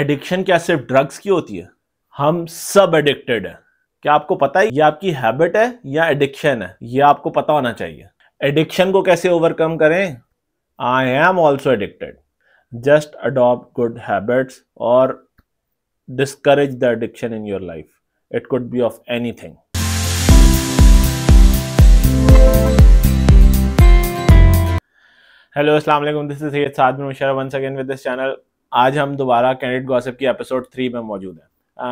addiction क्या सिर्फ drugs की होती है हम सब एडिक्टेड हैं क्या आपको पता है ये आपकी हैबिट है या एडिक्शन है ये आपको पता होना चाहिए एडिक्शन को कैसे ओवरकम करें I am also addicted just adopt good habits और discourage the addiction in your life it could be of anything hello Aslam this is Syed Sadhbin Mushara once with this channel आज हम दोबारा candidate gossip की episode three में मौजूद हैं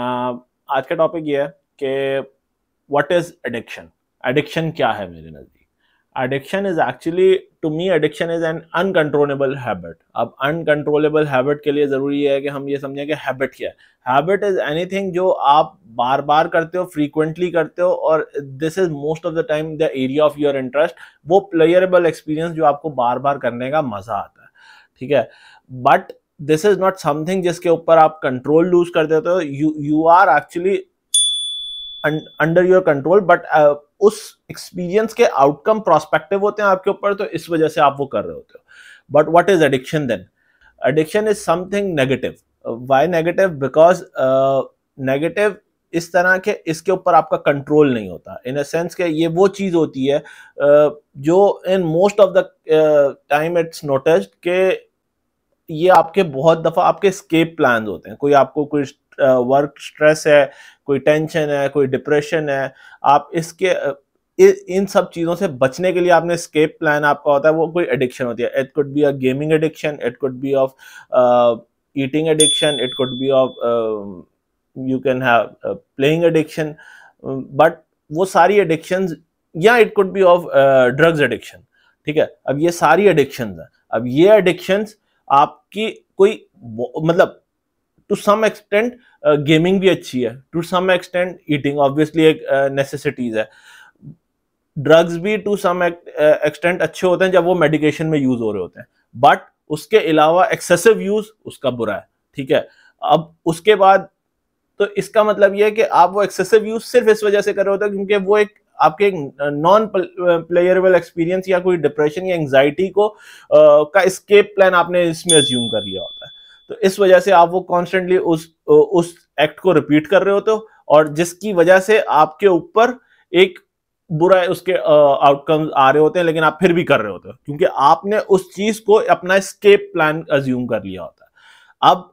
आज का टॉपिक ये है कि वट इज़ एडिक्शन एडिक्शन क्या है मेरे नज़दीक addiction is actually to me addiction is an uncontrollable habit अब अनकंट्रोलेबल हैबिट के लिए ज़रूरी है कि हम ये समझें कि हैबिट क्या है हैबिट इज़ एनीथिंग जो आप बार बार करते हो फ्रीक्वेंटली करते हो और this is most of the time the area of your interest वो प्लेयरेबल एक्सपीरियंस जो आपको बार बार करने का मज़ा आता है ठीक है but this is not something जिसके ऊपर आप कंट्रोल लूज कर देते हो you you are actually under your control but उस एक्सपीरियंस के आउटकम प्रोस्पेक्टिव होते हैं आपके ऊपर तो इस वजह से आप वो कर रहे होते हो but what is addiction then addiction is something negative why negative because negative इस तरह के इसके ऊपर आपका कंट्रोल नहीं होता इन अ सेंस के ये वो चीज़ होती है uh, जो in most of the time it's noticed के ये आपके बहुत दफ़ा आपके स्केप प्लान होते हैं कोई आपको कोई वर्क स्ट्रेस है कोई टेंशन है कोई डिप्रेशन है आप इसके इन सब चीज़ों से बचने के लिए आपने स्केप प्लान आपका होता है वो कोई एडिक्शन होती है it could be a gaming addiction it could be of eating addiction it could be of you can have playing addiction but वो सारी एडिक्शन या it could be of drugs addiction ठीक है अब ये सारी एडिक्शन है अब ये एडिक्शंस आपकी कोई मतलब टू सम एक्सटेंट गेमिंग भी अच्छी है to some extent eating obviously एक नेसेसिटीज uh, है ड्रग्स भी टू सम एक्सटेंट अच्छे होते हैं जब वो मेडिकेशन में यूज हो रहे होते हैं बट उसके अलावा एक्सेसिव यूज उसका बुरा है ठीक है अब उसके बाद तो इसका मतलब यह है कि आप वो एक्सेसिव यूज सिर्फ इस वजह से कर रहे होते हैं क्योंकि वो एक आपके नॉन प्लेयरबल एक्सपीरियंस या कोई डिप्रेशन या एंगजाइटी को का स्केप प्लान आपने इसमें अज्यूम कर लिया होता है तो इस वजह से आप वो कॉन्स्टेंटली उस उस एक्ट को रिपीट कर रहे होते हो और जिसकी वजह से आपके ऊपर एक बुरा उसके आउटकम आ रहे होते हैं लेकिन आप फिर भी कर रहे होते हो क्योंकि आपने उस चीज को अपना स्केप प्लान अज्यूम कर लिया होता है अब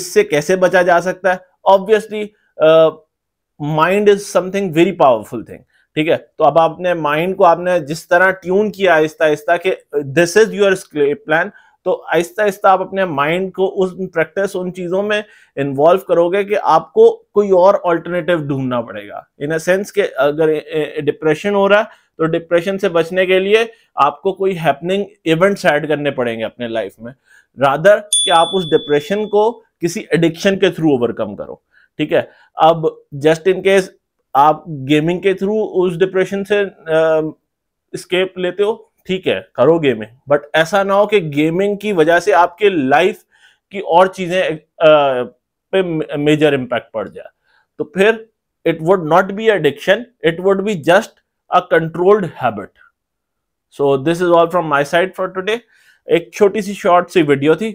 इससे कैसे बचा जा सकता है obviously mind is something very powerful thing ठीक है तो अब आपने माइंड को आपने जिस तरह ट्यून किया आहिस्ता आहिस्ता कि दिस इज योर प्लान तो आहिस्ता आहिस्ता आप अपने माइंड को उस प्रैक्टिस उन चीज़ों में इन्वॉल्व करोगे कि आपको कोई और ऑल्टरनेटिव ढूंढना पड़ेगा इन अ सेंस के अगर डिप्रेशन हो रहा है तो डिप्रेशन से बचने के लिए आपको कोई हैपनिंग इवेंट्स ऐड करने पड़ेंगे अपने लाइफ में रादर कि आप उस डिप्रेशन को किसी एडिक्शन के थ्रू ओवरकम करो ठीक है अब जस्ट इन केस आप गेमिंग के थ्रू उस डिप्रेशन से स्केप लेते हो ठीक है करो गेमिंग बट ऐसा ना हो कि गेमिंग की वजह से आपके लाइफ की और चीजें पे मेजर इम्पैक्ट पड़ जाए तो फिर it would not be addiction it would be just a controlled habit so this is all from my side for today एक छोटी सी शॉर्ट सी वीडियो थी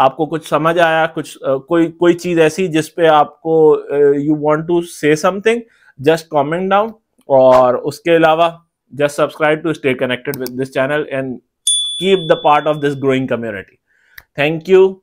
आपको कुछ समझ आया कुछ कोई कोई चीज ऐसी जिसपे आपको you want to say something just comment down और उसके अलावा just subscribe to stay connected with this channel and keep the part of this growing community thank you